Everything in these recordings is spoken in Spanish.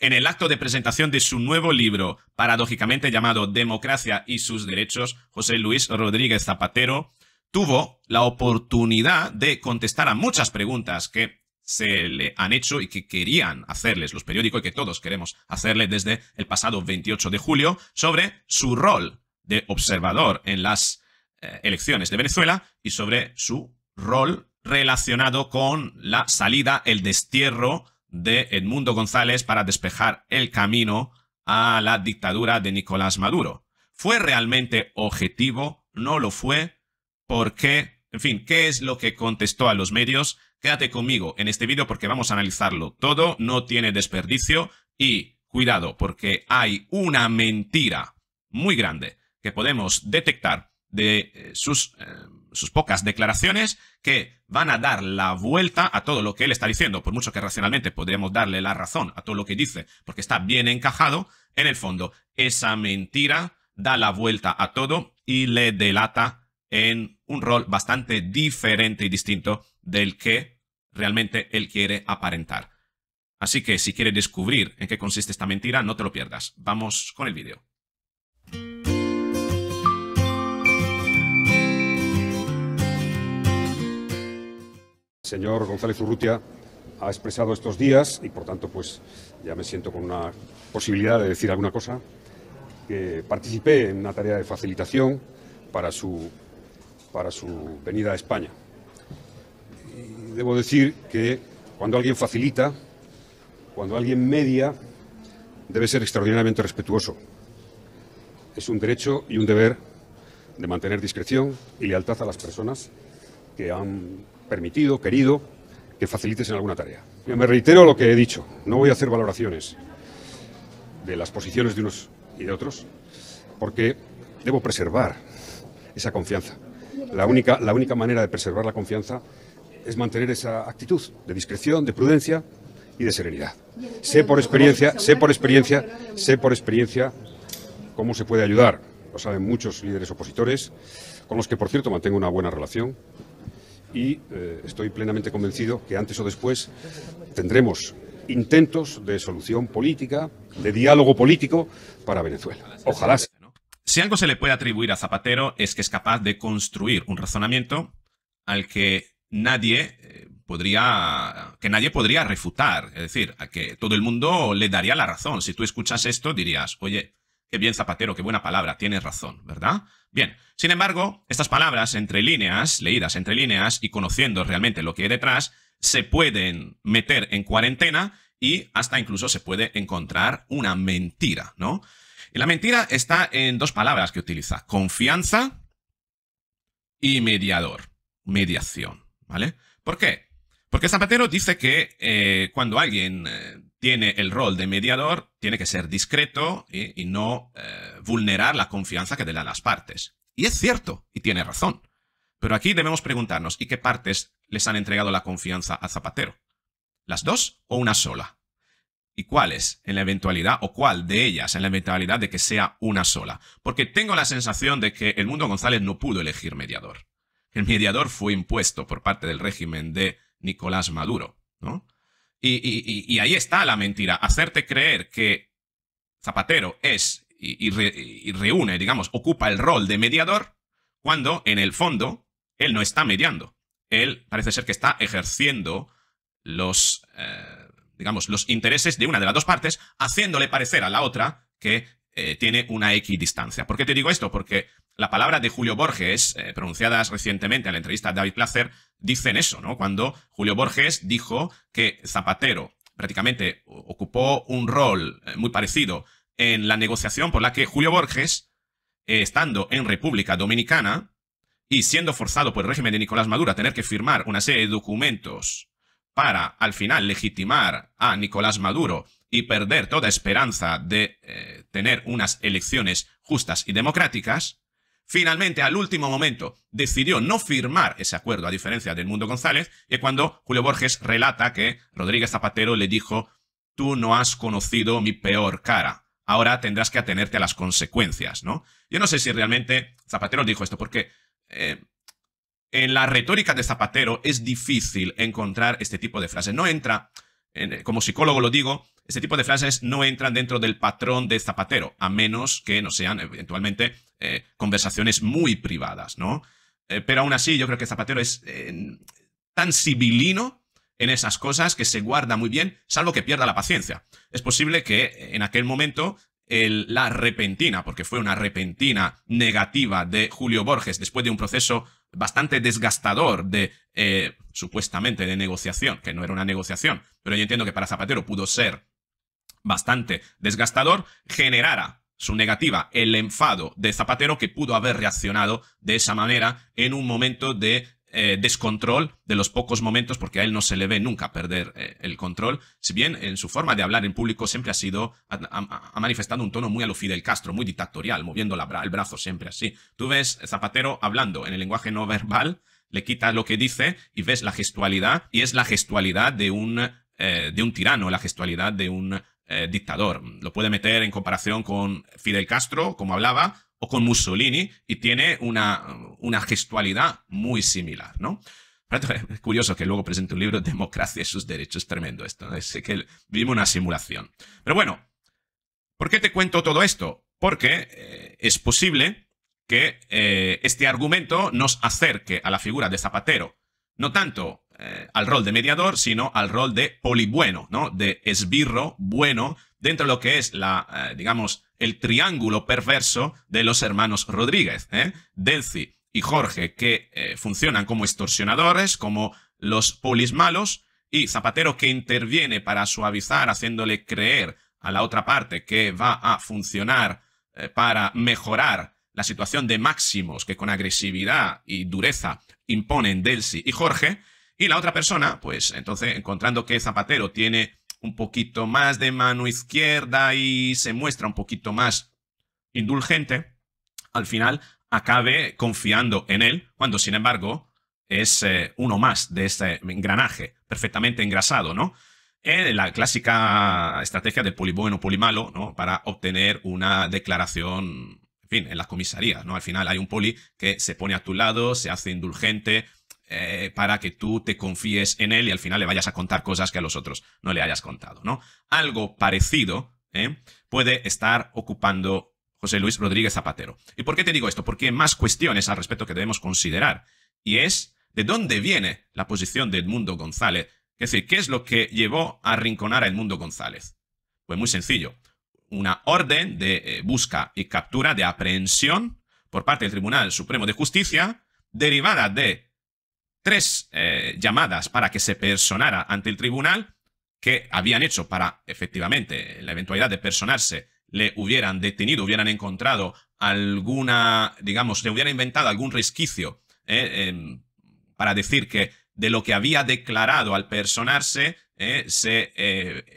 En el acto de presentación de su nuevo libro, paradójicamente llamado Democracia y sus derechos, José Luis Rodríguez Zapatero tuvo la oportunidad de contestar a muchas preguntas que se le han hecho y que querían hacerles los periódicos y que todos queremos hacerle desde el pasado 28 de julio sobre su rol de observador en las eh, elecciones de Venezuela y sobre su rol relacionado con la salida, el destierro de Edmundo González para despejar el camino a la dictadura de Nicolás Maduro. ¿Fue realmente objetivo? ¿No lo fue? ¿Por qué? En fin, ¿qué es lo que contestó a los medios? Quédate conmigo en este vídeo porque vamos a analizarlo todo, no tiene desperdicio y cuidado porque hay una mentira muy grande que podemos detectar de eh, sus eh, sus pocas declaraciones que van a dar la vuelta a todo lo que él está diciendo, por mucho que racionalmente podríamos darle la razón a todo lo que dice, porque está bien encajado, en el fondo esa mentira da la vuelta a todo y le delata en un rol bastante diferente y distinto del que realmente él quiere aparentar. Así que si quiere descubrir en qué consiste esta mentira, no te lo pierdas. Vamos con el vídeo. señor González Urrutia ha expresado estos días y por tanto pues ya me siento con una posibilidad de decir alguna cosa. Que participé en una tarea de facilitación para su, para su venida a España. Y debo decir que cuando alguien facilita, cuando alguien media, debe ser extraordinariamente respetuoso. Es un derecho y un deber de mantener discreción y lealtad a las personas que han permitido, querido, que facilites en alguna tarea. me reitero lo que he dicho, no voy a hacer valoraciones de las posiciones de unos y de otros, porque debo preservar esa confianza. La única, la única manera de preservar la confianza es mantener esa actitud de discreción, de prudencia y de serenidad. Sé por experiencia, sé por experiencia, sé por experiencia cómo se puede ayudar. Lo saben muchos líderes opositores, con los que, por cierto, mantengo una buena relación y eh, estoy plenamente convencido que antes o después tendremos intentos de solución política, de diálogo político para Venezuela. Ojalá. Si algo se le puede atribuir a Zapatero es que es capaz de construir un razonamiento al que nadie eh, podría que nadie podría refutar, es decir, a que todo el mundo le daría la razón. Si tú escuchas esto dirías, "Oye, Qué bien, Zapatero, qué buena palabra, tienes razón, ¿verdad? Bien, sin embargo, estas palabras entre líneas, leídas entre líneas y conociendo realmente lo que hay detrás, se pueden meter en cuarentena y hasta incluso se puede encontrar una mentira, ¿no? Y la mentira está en dos palabras que utiliza, confianza y mediador, mediación, ¿vale? ¿Por qué? Porque Zapatero dice que eh, cuando alguien eh, tiene el rol de mediador, tiene que ser discreto y, no eh, vulnerar la confianza que le dan las partes. Y es cierto, y tiene razón. Pero aquí debemos preguntarnos, ¿y qué partes les han entregado la confianza a Zapatero? ¿Las dos o una sola? ¿Y cuáles en la eventualidad, o cuál de ellas en la eventualidad de que sea una sola? Porque tengo la sensación de que el mundo González no pudo elegir mediador. El mediador fue impuesto por parte del régimen de Nicolás Maduro, ¿no? Y, ahí está la mentira, hacerte creer que Zapatero es y, reúne, digamos, ocupa el rol de mediador, cuando en el fondo él no está mediando. Él parece ser que está ejerciendo los, eh, digamos, los intereses de una de las dos partes, haciéndole parecer a la otra que eh, tiene una equidistancia. ¿Por qué te digo esto? Porque la palabra de Julio Borges, eh, pronunciadas recientemente en la entrevista a David Placer, dicen eso, ¿no? Cuando Julio Borges dijo que Zapatero prácticamente ocupó un rol eh, muy parecido en la negociación por la que Julio Borges, estando en República Dominicana y siendo forzado por el régimen de Nicolás Maduro a tener que firmar una serie de documentos para al final legitimar a Nicolás Maduro y perder toda esperanza de eh, tener unas elecciones justas y democráticas, finalmente al último momento decidió no firmar ese acuerdo, a diferencia del mundo González, y cuando Julio Borges relata que Rodríguez Zapatero le dijo, tú no has conocido mi peor cara, ahora tendrás que atenerte a las consecuencias, ¿no? Yo no sé si realmente Zapatero dijo esto, porque... Eh, en la retórica de Zapatero es difícil encontrar este tipo de frases. No entra, como psicólogo lo digo, este tipo de frases no entran dentro del patrón de Zapatero, a menos que no sean eventualmente eh, conversaciones muy privadas, ¿no? Eh, pero aún así, yo creo que Zapatero es eh, tan sibilino en esas cosas que se guarda muy bien, salvo que pierda la paciencia. Es posible que en aquel momento la repentina, porque fue una repentina negativa de Julio Borges después de un proceso bastante desgastador de, supuestamente, de negociación, que no era una negociación, pero yo entiendo que para Zapatero pudo ser bastante desgastador, generara su negativa, el enfado de Zapatero que pudo haber reaccionado de esa manera en un momento de eh, descontrol de los pocos momentos, porque a él no se le ve nunca perder eh, el control, si bien en su forma de hablar en público siempre ha sido, ha, manifestado un tono muy a lo Fidel Castro, muy dictatorial, moviendo el brazo siempre así. Tú ves Zapatero hablando en el lenguaje no verbal, le quitas lo que dice y ves la gestualidad, y es la gestualidad de un, eh, de un tirano, la gestualidad de un eh, dictador. Lo puede meter en comparación con Fidel Castro, como hablaba, o con Mussolini, y tiene una, una gestualidad muy similar, ¿no? Es curioso que luego presente un libro Democracia y sus derechos. Tremendo esto. Sé que vivimos una simulación. Pero bueno, ¿por qué te cuento todo esto? Porque eh, es posible que eh, este argumento nos acerque a la figura de Zapatero, no tanto eh, al rol de mediador, sino al rol de polibueno, ¿no? De esbirro bueno dentro de lo que es la, eh, digamos, el triángulo perverso de los hermanos Rodríguez, ¿eh? Delcy y Jorge, que eh, funcionan como extorsionadores, como los polis malos, y Zapatero que interviene para suavizar, haciéndole creer a la otra parte que va a funcionar para mejorar la situación de máximos que con agresividad y dureza imponen Delcy y Jorge, y la otra persona, pues entonces encontrando que Zapatero tiene un poquito más de mano izquierda y se muestra un poquito más indulgente, al final acabe confiando en él, cuando sin embargo es eh, uno más de este engranaje, perfectamente engrasado, ¿no? Eh, la clásica estrategia del polibueno malo, ¿no? Para obtener una declaración, en fin, en las comisarías, ¿no? Al final hay un poli que se pone a tu lado, se hace indulgente, eh, para que tú te confíes en él y al final le vayas a contar cosas que a los otros no le hayas contado, ¿no? Algo parecido ¿eh? puede estar ocupando José Luis Rodríguez Zapatero. ¿Y por qué te digo esto? Porque hay más cuestiones al respecto que debemos considerar. Y es de dónde viene la posición de Edmundo González. Es decir, ¿qué es lo que llevó a arrinconar a Edmundo González? Pues muy sencillo. Una orden de eh, busca y captura de aprehensión por parte del Tribunal Supremo de Justicia derivada de tres eh, llamadas para que se personara ante el tribunal que habían hecho para, efectivamente, la eventualidad de personarse, le hubieran detenido, hubieran encontrado alguna, digamos, le hubieran inventado algún resquicio eh, em, para decir que de lo que había declarado al personarse eh, se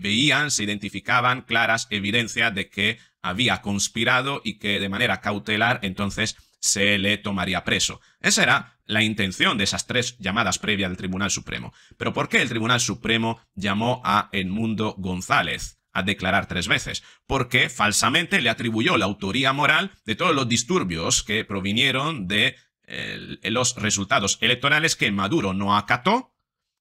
veían, se identificaban claras evidencias de que había conspirado y que de manera cautelar entonces se le tomaría preso. Esa era la intención de esas tres llamadas previas del Tribunal Supremo. Pero ¿por qué el Tribunal Supremo llamó a Edmundo González? a declarar tres veces, porque falsamente le atribuyó la autoría moral de todos los disturbios que provinieron de eh, los resultados electorales que Maduro no acató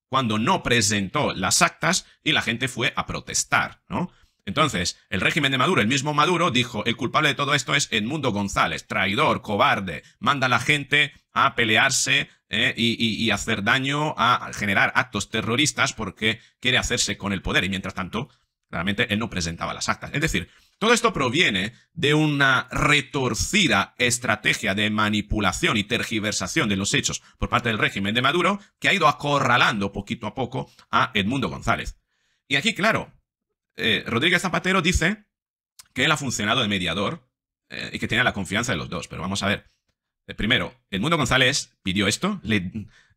cuando no presentó las actas y la gente fue a protestar, ¿no? Entonces, el régimen de Maduro, el mismo Maduro, dijo, el culpable de todo esto es Edmundo González, traidor, cobarde, manda a la gente a pelearse eh, y, y, hacer daño, a generar actos terroristas porque quiere hacerse con el poder. Y mientras tanto, claramente él no presentaba las actas. Es decir, todo esto proviene de una retorcida estrategia de manipulación y tergiversación de los hechos por parte del régimen de Maduro que ha ido acorralando poquito a poco a Edmundo González. Y aquí, claro, eh, Rodríguez Zapatero dice que él ha funcionado de mediador eh, y que tiene la confianza de los dos, pero vamos a ver. Eh, primero, primero, mundo González pidió esto, le,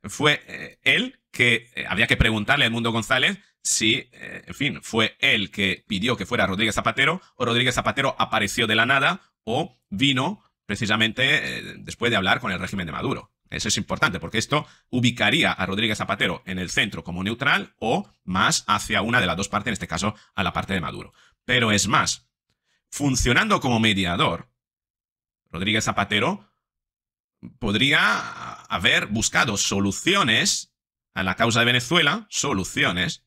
fue él que había que preguntarle al mundo González si, en fin, fue él que pidió que fuera Rodríguez Zapatero o Rodríguez Zapatero apareció de la nada o vino precisamente después de hablar con el régimen de Maduro. Eso es importante porque esto ubicaría a Rodríguez Zapatero en el centro como neutral o más hacia una de las dos partes, en este caso a la parte de Maduro. Pero es más, funcionando como mediador, Rodríguez Zapatero podría haber buscado soluciones a la causa de Venezuela, soluciones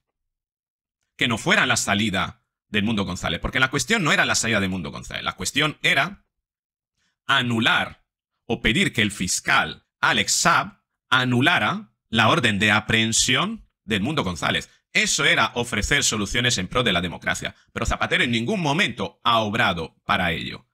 que no fueran la salida del mundo González, porque la cuestión no era la salida del mundo González, la cuestión era anular o pedir que el fiscal Alex Saab anulara la orden de aprehensión del Mundo González. Eso era ofrecer soluciones en pro de la democracia, pero Zapatero en ningún momento ha obrado para ello.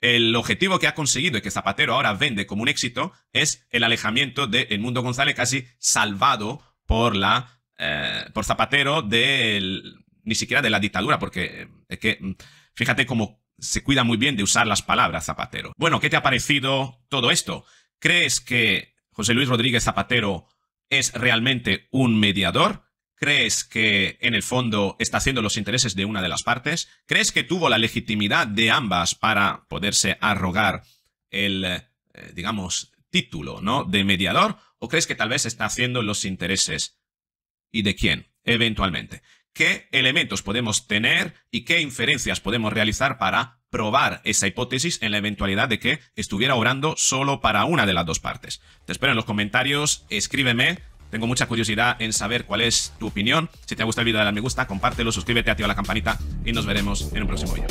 El objetivo que ha conseguido y que Zapatero ahora vende como un éxito es el alejamiento de Mundo González, casi salvado por la eh, por Zapatero del ni siquiera de la dictadura, porque es eh, que mm, fíjate cómo se cuida muy bien de usar las palabras Zapatero. Bueno, ¿qué te ha parecido todo esto? ¿Crees que José Luis Rodríguez Zapatero es realmente un mediador? ¿Crees que en el fondo está haciendo los intereses de una de las partes? ¿Crees que tuvo la legitimidad de ambas para poderse arrogar el, eh, digamos, título, ¿no? De mediador. ¿O crees que tal vez está haciendo los intereses? ¿Y de quién? Eventualmente. ¿Qué elementos podemos tener y qué inferencias podemos realizar para probar esa hipótesis en la eventualidad de que estuviera orando solo para una de las dos partes. Te espero en los comentarios, escríbeme, tengo mucha curiosidad en saber cuál es tu opinión. Si te ha gustado el video, dale a me gusta, compártelo, suscríbete, activa la campanita y nos veremos en un próximo video.